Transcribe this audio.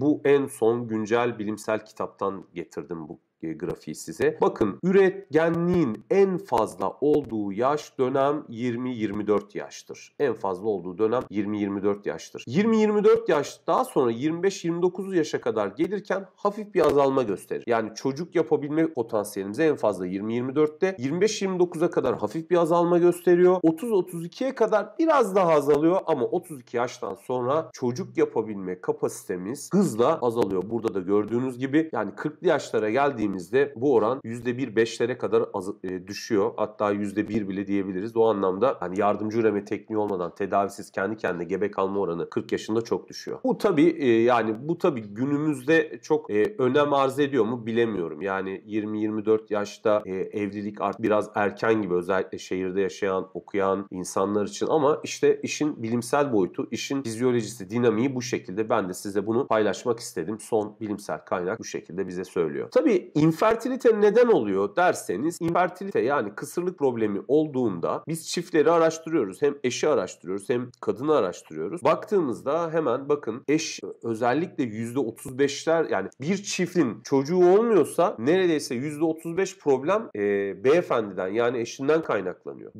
Bu en son güncel bilimsel kitaptan getirdim bu grafiği size. Bakın üretkenliğin en fazla olduğu yaş dönem 20-24 yaştır. En fazla olduğu dönem 20-24 yaştır. 20-24 yaş daha sonra 25-29 yaşa kadar gelirken hafif bir azalma gösterir. Yani çocuk yapabilme potansiyelimiz en fazla 20-24'te. 25-29'a kadar hafif bir azalma gösteriyor. 30-32'ye kadar biraz daha azalıyor ama 32 yaştan sonra çocuk yapabilme kapasitemiz hızla azalıyor. Burada da gördüğünüz gibi yani 40'lı yaşlara geldiğimiz geldiğimizde bu oran %1-5'lere kadar az, e, düşüyor. Hatta %1 bile diyebiliriz. O anlamda yani yardımcı üreme tekniği olmadan tedavisiz kendi kendine gebe kalma oranı 40 yaşında çok düşüyor. Bu tabii e, yani bu tabii günümüzde çok e, önem arz ediyor mu bilemiyorum. Yani 20-24 yaşta e, evlilik artık biraz erken gibi özellikle şehirde yaşayan, okuyan insanlar için ama işte işin bilimsel boyutu, işin fizyolojisi, dinamiği bu şekilde. Ben de size bunu paylaşmak istedim. Son bilimsel kaynak bu şekilde bize söylüyor. Tabii infertilite neden oluyor derseniz infertilite yani kısırlık problemi olduğunda biz çiftleri araştırıyoruz. Hem eşi araştırıyoruz hem kadını araştırıyoruz. Baktığımızda hemen bakın eş özellikle %35'ler yani bir çiftin çocuğu olmuyorsa neredeyse %35 problem e, beyefendiden yani eşinden kaynaklanıyor.